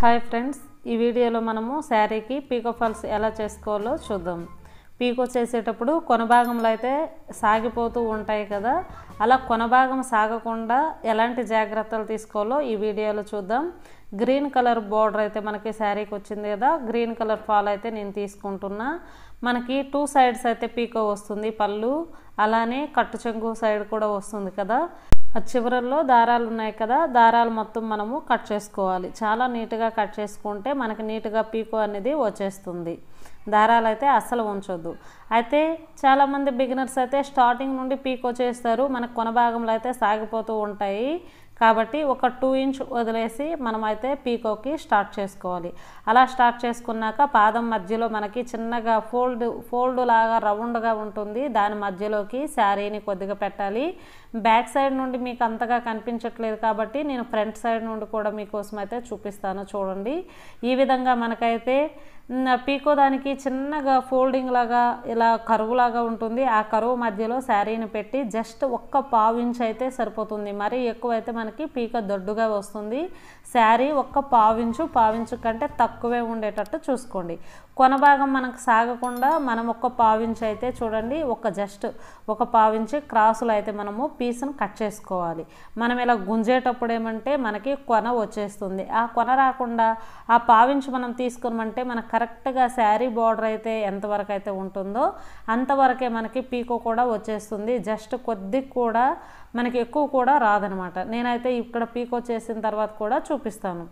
hi friends ఈ వీడియోలో మనము శారీకి పీకో ఫాల్స్ ఎలా చేసుకోవాలో చూద్దాం పీకో చేసేటప్పుడు కొన భాగంలో అయితే సాగిపోతూ ఉంటాయి కదా అలా కొన భాగం సాగకుండా ఎలాంటి జాగ్రత్తలు తీసుకోవాలో ఈ వీడియోలో చూద్దాం గ్రీన్ కలర్ బోర్డర్ అయితే మనకి శారీకి వచ్చింది కదా గ్రీన్ కలర్ ఫాల్ అయితే నేను తీసుకుంటున్నా మనకి టూ సైడ్స్ అయితే పీకో వస్తుంది పళ్ళు అలానే కట్టు చెంగు సైడ్ కూడా వస్తుంది కదా చివరల్లో దారాలు ఉన్నాయి కదా దారాలు మొత్తం మనము కట్ చేసుకోవాలి చాలా నీట్గా కట్ చేసుకుంటే మనకి నీట్గా పీకో అనేది వచ్చేస్తుంది దారాలు అయితే అస్సలు ఉంచొద్దు అయితే చాలామంది బిగినర్స్ అయితే స్టార్టింగ్ నుండి పీకో చేస్తారు మనకు కొన భాగంలో అయితే సాగిపోతూ ఉంటాయి కాబట్టి ఒక టూ ఇంచ్ వదిలేసి మనమైతే పీకోకి స్టార్ట్ చేసుకోవాలి అలా స్టార్ట్ చేసుకున్నాక పాదం మధ్యలో మనకి చిన్నగా ఫోల్డ్ ఫోల్డ్ లాగా రౌండ్గా ఉంటుంది దాని మధ్యలోకి శారీని కొద్దిగా పెట్టాలి బ్యాక్ సైడ్ నుండి మీకు అంతగా కనిపించట్లేదు కాబట్టి నేను ఫ్రంట్ సైడ్ నుండి కూడా మీకోసం అయితే చూపిస్తాను చూడండి ఈ విధంగా మనకైతే పీకో దానికి చిన్నగా ఫోల్డింగ్ లాగా ఇలా కరువులాగా ఉంటుంది ఆ కరువు మధ్యలో శారీని పెట్టి జస్ట్ ఒక్క పావు ఇంచ్ అయితే సరిపోతుంది మరీ ఎక్కువైతే మనకి పీక దొడ్డుగా వస్తుంది శారీ ఒక్క పావించు పావించు కంటే తక్కువే ఉండేటట్టు చూసుకోండి కొన భాగం మనకు సాగకుండా మనం ఒక్క పావించు అయితే చూడండి ఒక జస్ట్ ఒక పావించి క్రాసులు అయితే మనము పీ పీస్ను కట్ చేసుకోవాలి మనం ఇలా గుంజేటప్పుడు ఏమంటే మనకి కొన వచ్చేస్తుంది ఆ కొన రాకుండా ఆ పావించి మనం తీసుకున్నామంటే మనకు కరెక్ట్గా శారీ బార్డర్ అయితే ఎంతవరకు అయితే ఉంటుందో అంతవరకే మనకి పీకో కూడా వచ్చేస్తుంది జస్ట్ కొద్ది కూడా మనకి ఎక్కువ కూడా రాదనమాట నేనైతే ఇక్కడ పీకో చేసిన తర్వాత కూడా చూపిస్తాను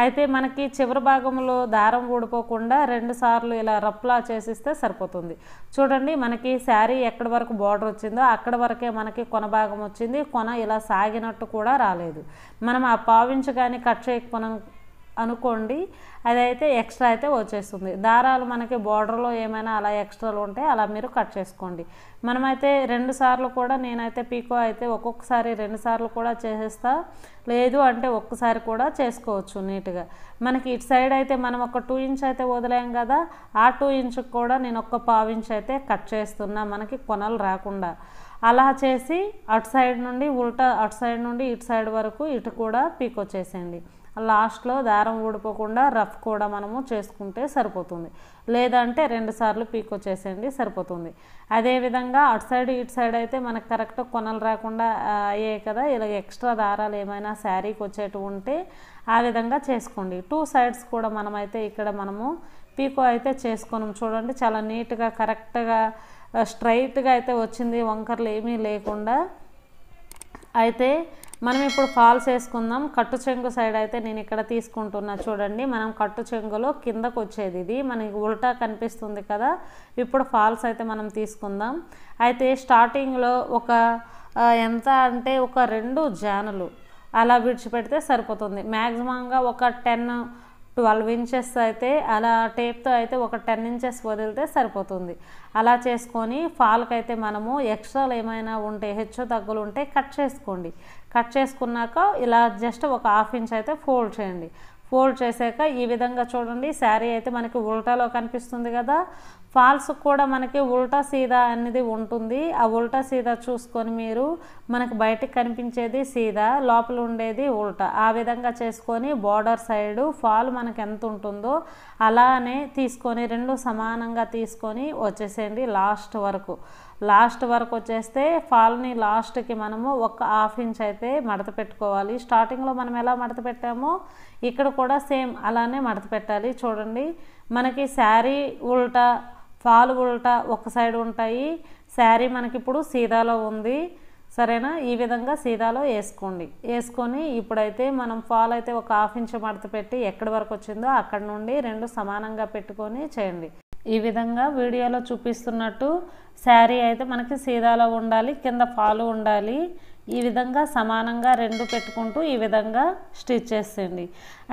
అయితే మనకి చివరి భాగంలో దారం ఊడిపోకుండా రెండు సార్లు ఇలా రప్లా చేసిస్తే సరిపోతుంది చూడండి మనకి శారీ ఎక్కడి వరకు బార్డర్ వచ్చిందో అక్కడ వరకే మనకి కొన భాగం వచ్చింది కొన ఇలా సాగినట్టు కూడా రాలేదు మనం ఆ పావించు కానీ కట్ చేయకపోవడం అనుకోండి అదైతే ఎక్స్ట్రా అయితే వచ్చేస్తుంది దారాలు మనకి బార్డర్లో ఏమైనా అలా ఎక్స్ట్రాలు ఉంటే అలా మీరు కట్ చేసుకోండి మనమైతే రెండు సార్లు కూడా నేనైతే పీకో అయితే ఒక్కొక్కసారి రెండు సార్లు కూడా చేసేస్తా లేదు అంటే ఒక్కసారి కూడా చేసుకోవచ్చు నీట్గా మనకి ఇటు సైడ్ అయితే మనం ఒక టూ ఇంచ్ అయితే వదిలేం కదా ఆ టూ ఇంచ్ కూడా నేను ఒక్క పావు ఇంచ్ అయితే కట్ చేస్తున్నా మనకి కొనలు రాకుండా అలా చేసి అటు సైడ్ నుండి ఉల్టా అటు సైడ్ నుండి ఇటు సైడ్ వరకు ఇటు కూడా పీకో చేసేయండి లాస్ట్లో దారం ఊడిపోకుండా రఫ్ కూడా మనము చేసుకుంటే సరిపోతుంది లేదంటే రెండుసార్లు పీక్ వచ్చేసేయండి సరిపోతుంది అదేవిధంగా అటు సైడ్ ఇటు సైడ్ అయితే మనకు కరెక్ట్ కొనలు రాకుండా అయ్యాయి కదా ఇలా ఎక్స్ట్రా దారాలు ఏమైనా శారీకి వచ్చేటు ఉంటే ఆ విధంగా చేసుకోండి టూ సైడ్స్ కూడా మనమైతే ఇక్కడ మనము పీకో అయితే చేసుకోను చూడండి చాలా నీట్గా కరెక్ట్గా స్ట్రైట్గా అయితే వచ్చింది వంకర్లు ఏమీ లేకుండా అయితే మనం ఇప్పుడు ఫాల్స్ వేసుకుందాం కట్టు చెంగు సైడ్ అయితే నేను ఇక్కడ తీసుకుంటున్నా చూడండి మనం కట్టు చెంగులో కిందకు వచ్చేది ఇది మనకి ఉల్టా కనిపిస్తుంది కదా ఇప్పుడు ఫాల్స్ అయితే మనం తీసుకుందాం అయితే స్టార్టింగ్లో ఒక ఎంత అంటే ఒక రెండు జానులు అలా విడిచిపెడితే సరిపోతుంది మ్యాక్సిమంగా ఒక టెన్ ట్వెల్వ్ ఇంచెస్ అయితే అలా టేప్తో అయితే ఒక టెన్ ఇంచెస్ వదిలితే సరిపోతుంది అలా చేసుకొని ఫాల్కి అయితే మనము ఎక్స్ట్రాలు ఏమైనా ఉంటే హెచ్చు తగ్గులు ఉంటే కట్ చేసుకోండి కట్ చేసుకున్నాక ఇలా జస్ట్ ఒక హాఫ్ ఇంచ్ అయితే ఫోల్డ్ చేయండి ఫోల్డ్ చేశాక ఈ విధంగా చూడండి శారీ అయితే మనకి ఉల్టాలో కనిపిస్తుంది కదా ఫాల్స్ కూడా మనకి ఉల్టా సీదా అనేది ఉంటుంది ఆ ఉల్టా సీదా చూసుకొని మీరు మనకు బయటకు కనిపించేది సీదా లోపల ఉండేది ఉల్టా ఆ విధంగా చేసుకొని బార్డర్ సైడు ఫాల్ మనకు ఎంత ఉంటుందో అలానే తీసుకొని రెండు సమానంగా తీసుకొని వచ్చేసేయండి లాస్ట్ వరకు లాస్ట్ వరకు వచ్చేస్తే ఫాల్ని లాస్ట్కి మనము ఒక హాఫ్ ఇంచ్ అయితే మడత పెట్టుకోవాలి స్టార్టింగ్లో మనం ఎలా మడత పెట్టామో ఇక్కడ కూడా సేమ్ అలానే మడత పెట్టాలి చూడండి మనకి శారీ ఉల్టా ఫాల్ ఉల్టా ఒక సైడ్ ఉంటాయి శారీ మనకిప్పుడు సీదాలో ఉంది సరేనా ఈ విధంగా సీదాలో వేసుకోండి వేసుకొని ఇప్పుడైతే మనం ఫాల్ అయితే ఒక హాఫ్ ఇంచ్ మడత పెట్టి ఎక్కడి వరకు వచ్చిందో అక్కడ నుండి రెండు సమానంగా పెట్టుకొని చేయండి ఈ విధంగా వీడియోలో చూపిస్తున్నట్టు శారీ అయితే మనకి సీదాలో ఉండాలి కింద ఫాలు ఉండాలి ఈ విధంగా సమానంగా రెండు పెట్టుకుంటూ ఈ విధంగా స్టిచ్ చేసేయండి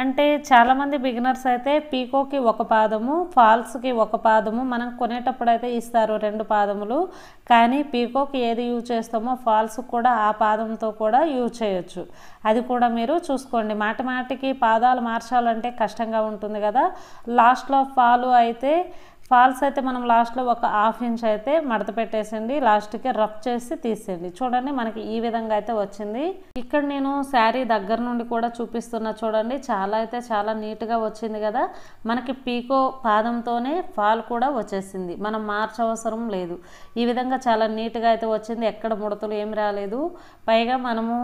అంటే చాలామంది బిగినర్స్ అయితే పీకోకి ఒక పాదము ఫాల్స్కి ఒక పాదము మనం కొనేటప్పుడు అయితే ఇస్తారు రెండు పాదములు కానీ పీకోకి ఏది యూజ్ చేస్తామో ఫాల్స్ కూడా ఆ పాదంతో కూడా యూజ్ చేయొచ్చు అది కూడా మీరు చూసుకోండి మాటిమాటికి పాదాలు మార్చాలంటే కష్టంగా ఉంటుంది కదా లాస్ట్లో ఫాలు అయితే ఫాల్స్ అయితే మనం లాస్ట్లో ఒక హాఫ్ ఇంచ్ అయితే మడత పెట్టేసండి లాస్ట్కి రఫ్ చేసి తీసేయండి చూడండి మనకి ఈ విధంగా అయితే వచ్చింది ఇక్కడ నేను శారీ దగ్గర నుండి కూడా చూపిస్తున్నా చూడండి చాలా అయితే చాలా నీట్గా వచ్చింది కదా మనకి పీకో పాదంతోనే ఫాల్ కూడా వచ్చేసింది మనం మార్చవసరం లేదు ఈ విధంగా చాలా నీట్గా అయితే వచ్చింది ఎక్కడ ముడతలు ఏమి రాలేదు పైగా మనము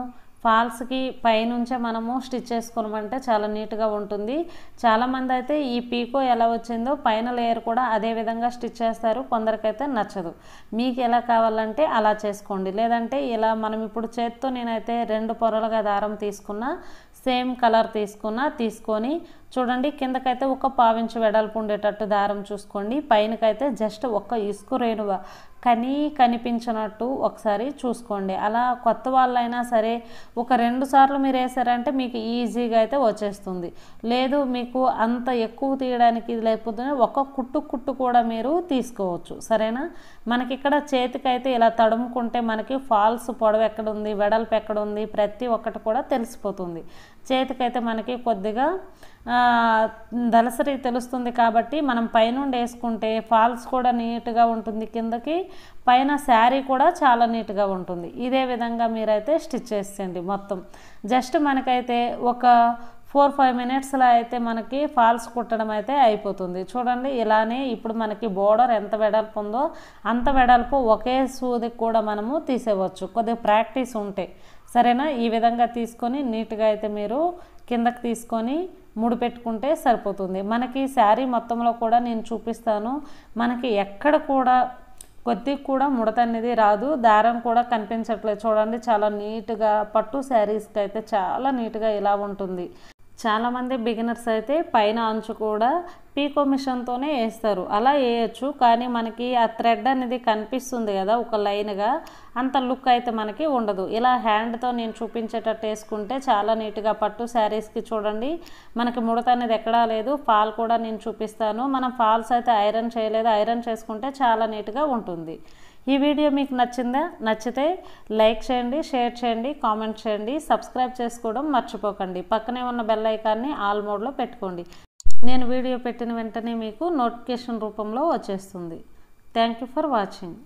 ఫాల్స్కి పైనుంచే మనము స్టిచ్ చేసుకోమంటే చాలా నీట్గా ఉంటుంది చాలామంది అయితే ఈ పీకో ఎలా వచ్చిందో పైన లేయర్ కూడా అదే విధంగా స్టిచ్ చేస్తారు కొందరికైతే నచ్చదు మీకు ఎలా కావాలంటే అలా చేసుకోండి లేదంటే ఇలా మనం ఇప్పుడు చేత్తో నేనైతే రెండు పొరలుగా దారం తీసుకున్నా సేమ్ కలర్ తీసుకున్నా తీసుకొని చూడండి కిందకైతే ఒక పావించు వెడల్పు ఉండేటట్టు దారం చూసుకోండి పైనకైతే జస్ట్ ఒక్క ఇసుకు రేణువ కనీ కనిపించినట్టు ఒకసారి చూసుకోండి అలా కొత్త వాళ్ళైనా సరే ఒక రెండు సార్లు మీరు వేసారంటే మీకు ఈజీగా అయితే వచ్చేస్తుంది లేదు మీకు అంత ఎక్కువ తీయడానికి లేకపోతే ఒక కుట్టు కుట్టు కూడా మీరు తీసుకోవచ్చు సరేనా మనకి ఇక్కడ చేతికైతే ఇలా తడుముకుంటే మనకి ఫాల్స్ పొడవు ఎక్కడుంది వెడల్పు ఎక్కడుంది ప్రతి ఒక్కటి కూడా తెలిసిపోతుంది చేతికైతే మనకి కొద్దిగా దళసరి తెలుస్తుంది కాబట్టి మనం పైనుండి వేసుకుంటే ఫాల్స్ కూడా నీట్గా ఉంటుంది కిందకి పైన శారీ కూడా చాలా నీట్గా ఉంటుంది ఇదే విధంగా మీరైతే స్టిచ్ చేసేయండి మొత్తం జస్ట్ మనకైతే ఒక ఫోర్ ఫైవ్ మినిట్స్లో అయితే మనకి ఫాల్స్ కుట్టడం అయితే అయిపోతుంది చూడండి ఇలానే ఇప్పుడు మనకి బోర్డర్ ఎంత వెడల్పు ఉందో అంత వెడల్పు ఒకే సూదికి కూడా మనము తీసేవచ్చు కొద్దిగా ప్రాక్టీస్ ఉంటే సరేనా ఈ విధంగా తీసుకొని నీట్గా అయితే మీరు కిందకి తీసుకొని ముడి పెట్టుకుంటే సరిపోతుంది మనకి శారీ మొత్తంలో కూడా నేను చూపిస్తాను మనకి ఎక్కడ కూడా కొద్ది కూడా ముడత అనేది రాదు దారం కూడా కనిపించట్లేదు చూడండి చాలా నీట్గా పట్టు శారీస్కి అయితే చాలా నీట్గా ఇలా ఉంటుంది చాలామంది బిగినర్స్ అయితే పైన అంచు కూడా పీకో మిషన్తోనే వేస్తారు అలా వేయచ్చు కానీ మనకి ఆ థ్రెడ్ అనేది కనిపిస్తుంది కదా ఒక లైన్గా అంత లుక్ అయితే మనకి ఉండదు ఇలా హ్యాండ్తో నేను చూపించేటట్టు వేసుకుంటే చాలా నీట్గా పట్టు శారీస్కి చూడండి మనకి ముడత అనేది ఎక్కడా లేదు ఫాల్ కూడా నేను చూపిస్తాను మనం ఫాల్స్ అయితే ఐరన్ చేయలేదు ఐరన్ చేసుకుంటే చాలా నీట్గా ఉంటుంది ఈ వీడియో మీకు నచ్చిందా నచ్చితే లైక్ చేయండి షేర్ చేయండి కామెంట్ చేయండి సబ్స్క్రైబ్ చేసుకోవడం మర్చిపోకండి పక్కనే ఉన్న బెల్ ఐకాన్ని ఆల్ మోడ్లో పెట్టుకోండి నేను వీడియో పెట్టిన వెంటనే మీకు నోటిఫికేషన్ రూపంలో వచ్చేస్తుంది థ్యాంక్ యూ ఫర్ వాచింగ్